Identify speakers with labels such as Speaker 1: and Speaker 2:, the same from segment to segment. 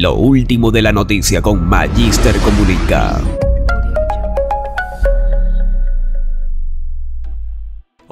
Speaker 1: lo último de la noticia con Magister Comunica.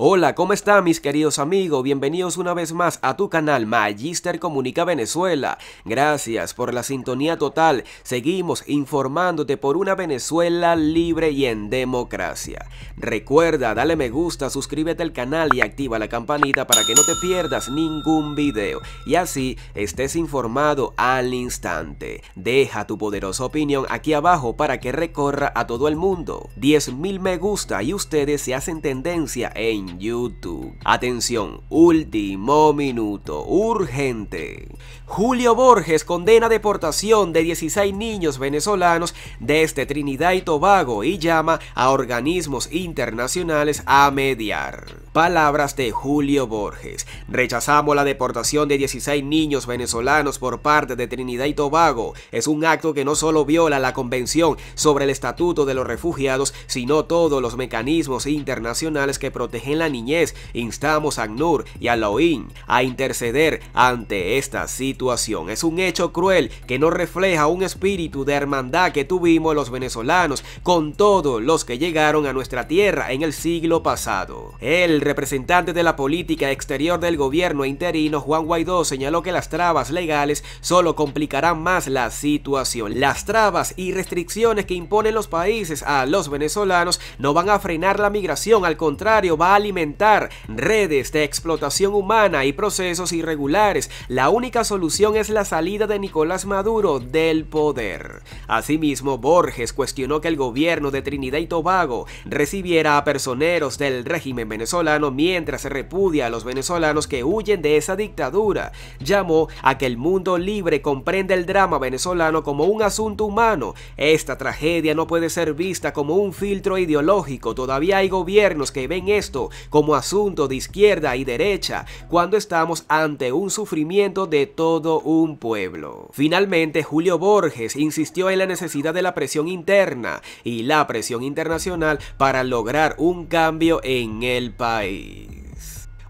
Speaker 1: Hola, ¿cómo están mis queridos amigos? Bienvenidos una vez más a tu canal Magister Comunica Venezuela. Gracias por la sintonía total. Seguimos informándote por una Venezuela libre y en democracia. Recuerda, dale me gusta, suscríbete al canal y activa la campanita para que no te pierdas ningún video y así estés informado al instante. Deja tu poderosa opinión aquí abajo para que recorra a todo el mundo. 10.000 me gusta y ustedes se hacen tendencia en YouTube. Atención, último minuto, urgente. Julio Borges condena deportación de 16 niños venezolanos desde este Trinidad y Tobago y llama a organismos internacionales a mediar. Palabras de Julio Borges. Rechazamos la deportación de 16 niños venezolanos por parte de Trinidad y Tobago. Es un acto que no solo viola la Convención sobre el Estatuto de los Refugiados, sino todos los mecanismos internacionales que protegen la niñez, instamos a Nur y a Loín a interceder ante esta situación. Es un hecho cruel que no refleja un espíritu de hermandad que tuvimos los venezolanos con todos los que llegaron a nuestra tierra en el siglo pasado. El representante de la política exterior del gobierno interino, Juan Guaidó, señaló que las trabas legales solo complicarán más la situación. Las trabas y restricciones que imponen los países a los venezolanos no van a frenar la migración, al contrario, va a redes de explotación humana y procesos irregulares, la única solución es la salida de Nicolás Maduro del poder. Asimismo, Borges cuestionó que el gobierno de Trinidad y Tobago recibiera a personeros del régimen venezolano mientras se repudia a los venezolanos que huyen de esa dictadura. Llamó a que el mundo libre comprende el drama venezolano como un asunto humano. Esta tragedia no puede ser vista como un filtro ideológico. Todavía hay gobiernos que ven esto como asunto de izquierda y derecha cuando estamos ante un sufrimiento de todo un pueblo. Finalmente, Julio Borges insistió en la necesidad de la presión interna y la presión internacional para lograr un cambio en el país.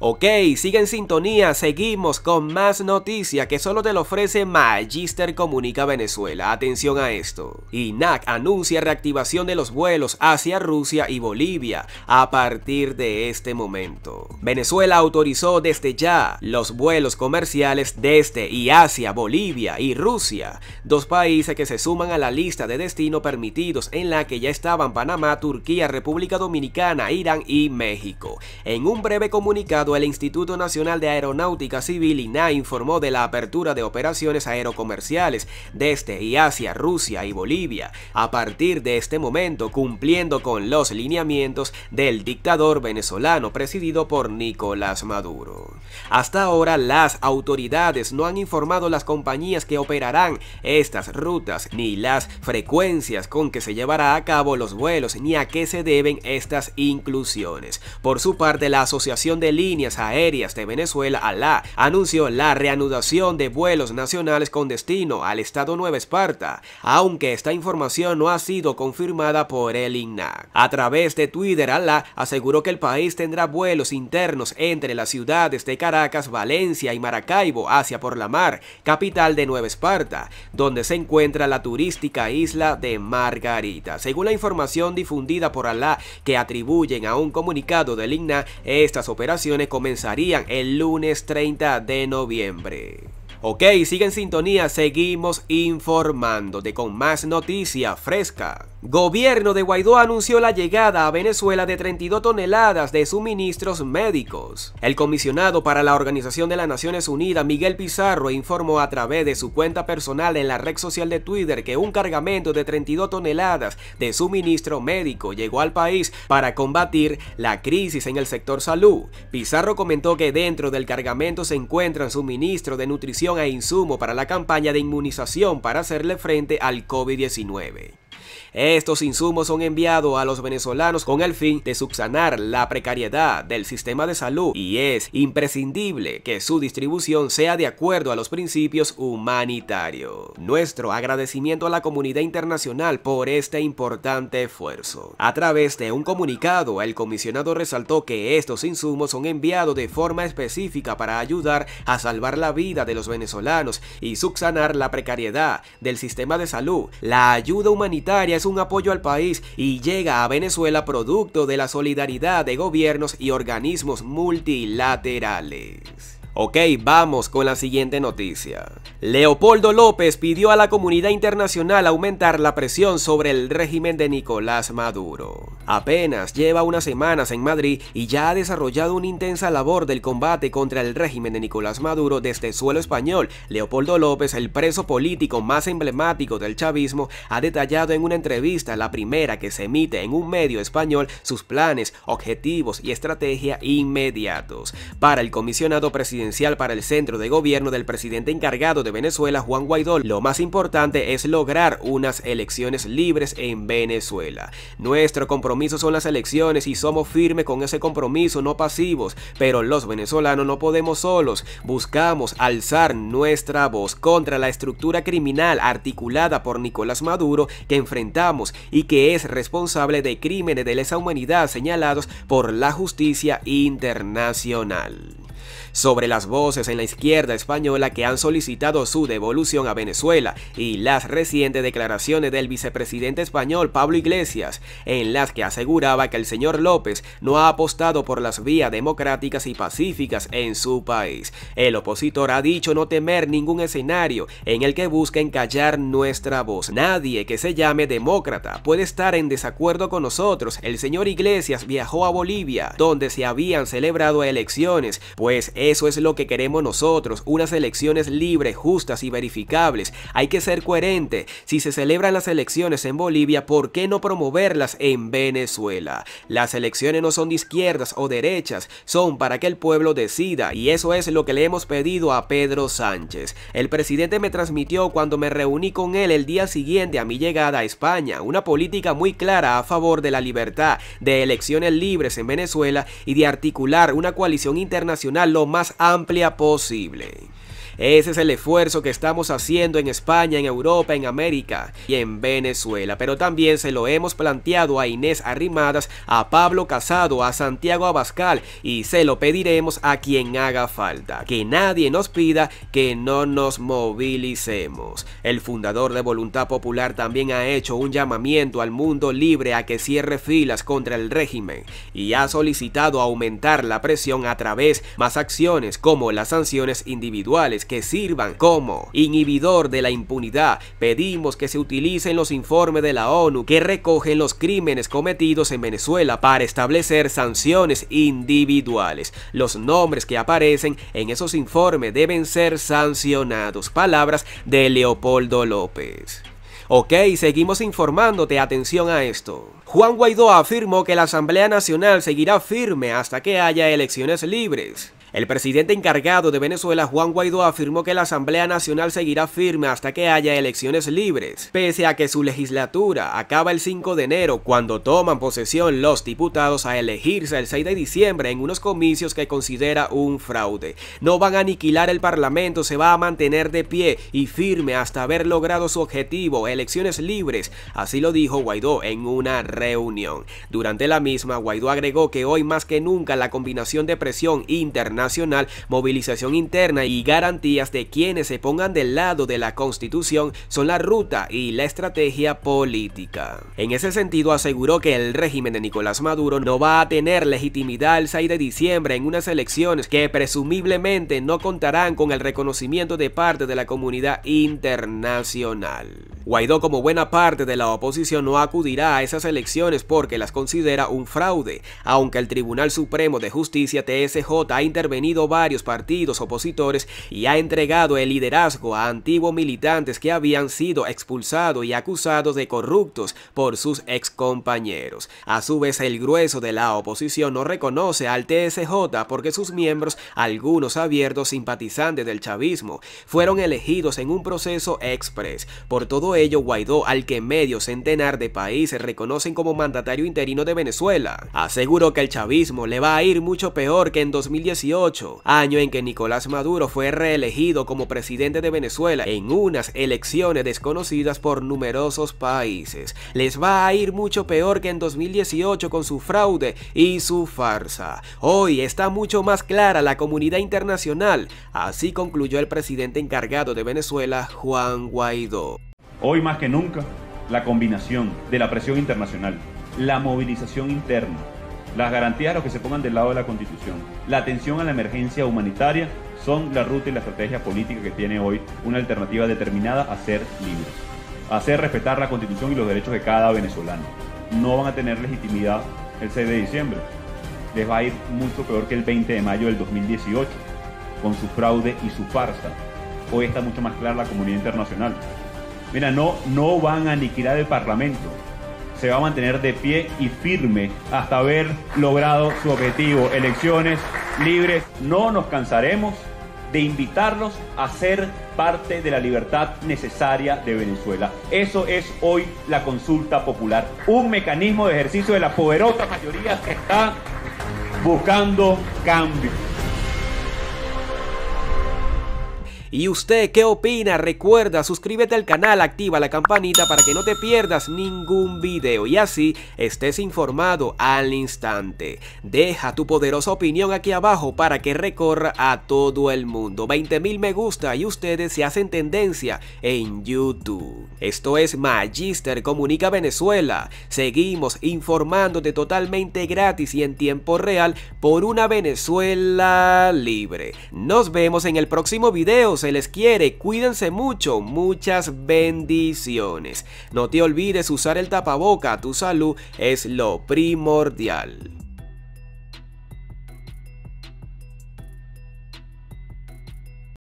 Speaker 1: Ok, sigue en sintonía, seguimos con más noticia que solo te lo ofrece Magister Comunica Venezuela. Atención a esto. INAC anuncia reactivación de los vuelos hacia Rusia y Bolivia a partir de este momento. Venezuela autorizó desde ya los vuelos comerciales desde y hacia Bolivia y Rusia, dos países que se suman a la lista de destino permitidos en la que ya estaban Panamá, Turquía, República Dominicana, Irán y México. En un breve comunicado el Instituto Nacional de Aeronáutica Civil INA informó de la apertura de operaciones aerocomerciales desde este y hacia Rusia y Bolivia, a partir de este momento cumpliendo con los lineamientos del dictador venezolano presidido por Nicolás Maduro. Hasta ahora, las autoridades no han informado las compañías que operarán estas rutas, ni las frecuencias con que se llevará a cabo los vuelos, ni a qué se deben estas inclusiones. Por su parte, la Asociación de Línea Aéreas de Venezuela, ALA, anunció la reanudación de vuelos nacionales con destino al estado Nueva Esparta, aunque esta información no ha sido confirmada por el INAC. A través de Twitter, ALA aseguró que el país tendrá vuelos internos entre las ciudades de Caracas, Valencia y Maracaibo hacia Por la Mar, capital de Nueva Esparta, donde se encuentra la turística isla de Margarita. Según la información difundida por ALA que atribuyen a un comunicado del INAC, estas operaciones comenzarían el lunes 30 de noviembre. Ok, sigue en sintonía, seguimos informándote con más noticia fresca. Gobierno de Guaidó anunció la llegada a Venezuela de 32 toneladas de suministros médicos. El comisionado para la Organización de las Naciones Unidas, Miguel Pizarro, informó a través de su cuenta personal en la red social de Twitter que un cargamento de 32 toneladas de suministro médico llegó al país para combatir la crisis en el sector salud. Pizarro comentó que dentro del cargamento se encuentran suministros de nutrición a e insumo para la campaña de inmunización para hacerle frente al COVID-19. Estos insumos son enviados a los venezolanos con el fin de subsanar la precariedad del sistema de salud y es imprescindible que su distribución sea de acuerdo a los principios humanitarios. Nuestro agradecimiento a la comunidad internacional por este importante esfuerzo. A través de un comunicado, el comisionado resaltó que estos insumos son enviados de forma específica para ayudar a salvar la vida de los venezolanos y subsanar la precariedad del sistema de salud. La ayuda humanitaria es un apoyo al país y llega a Venezuela producto de la solidaridad de gobiernos y organismos multilaterales. Ok, vamos con la siguiente noticia. Leopoldo López pidió a la comunidad internacional aumentar la presión sobre el régimen de Nicolás Maduro. Apenas lleva unas semanas en Madrid y ya ha desarrollado una intensa labor del combate contra el régimen de Nicolás Maduro desde suelo español. Leopoldo López, el preso político más emblemático del chavismo, ha detallado en una entrevista, la primera que se emite en un medio español, sus planes, objetivos y estrategia inmediatos. Para el comisionado presidencial para el centro de gobierno del presidente encargado de Venezuela, Juan Guaidó, lo más importante es lograr unas elecciones libres en Venezuela. Nuestro compromiso son las elecciones y somos firmes con ese compromiso, no pasivos, pero los venezolanos no podemos solos. Buscamos alzar nuestra voz contra la estructura criminal articulada por Nicolás Maduro que enfrentamos y que es responsable de crímenes de lesa humanidad señalados por la justicia internacional sobre las voces en la izquierda española que han solicitado su devolución a Venezuela y las recientes declaraciones del vicepresidente español Pablo Iglesias, en las que aseguraba que el señor López no ha apostado por las vías democráticas y pacíficas en su país. El opositor ha dicho no temer ningún escenario en el que busquen callar nuestra voz. Nadie que se llame demócrata puede estar en desacuerdo con nosotros. El señor Iglesias viajó a Bolivia, donde se habían celebrado elecciones, pues eso es lo que queremos nosotros, unas elecciones libres, justas y verificables. Hay que ser coherente. Si se celebran las elecciones en Bolivia, ¿por qué no promoverlas en Venezuela? Las elecciones no son de izquierdas o derechas, son para que el pueblo decida y eso es lo que le hemos pedido a Pedro Sánchez. El presidente me transmitió cuando me reuní con él el día siguiente a mi llegada a España, una política muy clara a favor de la libertad, de elecciones libres en Venezuela y de articular una coalición internacional lo más amplia posible. Ese es el esfuerzo que estamos haciendo en España, en Europa, en América y en Venezuela. Pero también se lo hemos planteado a Inés Arrimadas, a Pablo Casado, a Santiago Abascal y se lo pediremos a quien haga falta. Que nadie nos pida que no nos movilicemos. El fundador de Voluntad Popular también ha hecho un llamamiento al mundo libre a que cierre filas contra el régimen y ha solicitado aumentar la presión a través más acciones como las sanciones individuales que sirvan como inhibidor de la impunidad. Pedimos que se utilicen los informes de la ONU que recogen los crímenes cometidos en Venezuela para establecer sanciones individuales. Los nombres que aparecen en esos informes deben ser sancionados. Palabras de Leopoldo López. Ok, seguimos informándote, atención a esto. Juan Guaidó afirmó que la Asamblea Nacional seguirá firme hasta que haya elecciones libres. El presidente encargado de Venezuela, Juan Guaidó, afirmó que la Asamblea Nacional seguirá firme hasta que haya elecciones libres, pese a que su legislatura acaba el 5 de enero cuando toman posesión los diputados a elegirse el 6 de diciembre en unos comicios que considera un fraude. No van a aniquilar el Parlamento, se va a mantener de pie y firme hasta haber logrado su objetivo, elecciones libres, así lo dijo Guaidó en una reunión. Durante la misma, Guaidó agregó que hoy más que nunca la combinación de presión internacional, nacional, movilización interna y garantías de quienes se pongan del lado de la constitución son la ruta y la estrategia política. En ese sentido aseguró que el régimen de Nicolás Maduro no va a tener legitimidad el 6 de diciembre en unas elecciones que presumiblemente no contarán con el reconocimiento de parte de la comunidad internacional. Guaidó como buena parte de la oposición no acudirá a esas elecciones porque las considera un fraude, aunque el Tribunal Supremo de Justicia TSJ ha venido varios partidos opositores y ha entregado el liderazgo a antiguos militantes que habían sido expulsados y acusados de corruptos por sus excompañeros. A su vez, el grueso de la oposición no reconoce al TSJ porque sus miembros, algunos abiertos simpatizantes del chavismo, fueron elegidos en un proceso express. Por todo ello, Guaidó, al que medio centenar de países reconocen como mandatario interino de Venezuela, aseguró que el chavismo le va a ir mucho peor que en 2018 año en que Nicolás Maduro fue reelegido como presidente de Venezuela en unas elecciones desconocidas por numerosos países. Les va a ir mucho peor que en 2018 con su fraude y su farsa. Hoy está mucho más clara la comunidad internacional, así concluyó el presidente encargado de Venezuela, Juan Guaidó. Hoy más que nunca, la combinación de la presión internacional, la movilización interna, las garantías a los que se pongan del lado de la Constitución, la atención a la emergencia humanitaria, son la ruta y la estrategia política que tiene hoy una alternativa determinada a ser libres, a hacer respetar la Constitución y los derechos de cada venezolano. No van a tener legitimidad el 6 de diciembre. Les va a ir mucho peor que el 20 de mayo del 2018, con su fraude y su farsa. Hoy está mucho más clara la comunidad internacional. Mira, no, no van a aniquilar el Parlamento, se va a mantener de pie y firme hasta haber logrado su objetivo, elecciones libres. No nos cansaremos de invitarlos a ser parte de la libertad necesaria de Venezuela. Eso es hoy la consulta popular, un mecanismo de ejercicio de la poderosa mayoría que está buscando cambio. ¿Y usted qué opina? Recuerda, suscríbete al canal, activa la campanita para que no te pierdas ningún video y así estés informado al instante. Deja tu poderosa opinión aquí abajo para que recorra a todo el mundo. 20.000 me gusta y ustedes se hacen tendencia en YouTube. Esto es Magister Comunica Venezuela. Seguimos informándote totalmente gratis y en tiempo real por una Venezuela libre. Nos vemos en el próximo video se les quiere, cuídense mucho, muchas bendiciones. No te olvides usar el tapaboca, tu salud es lo primordial.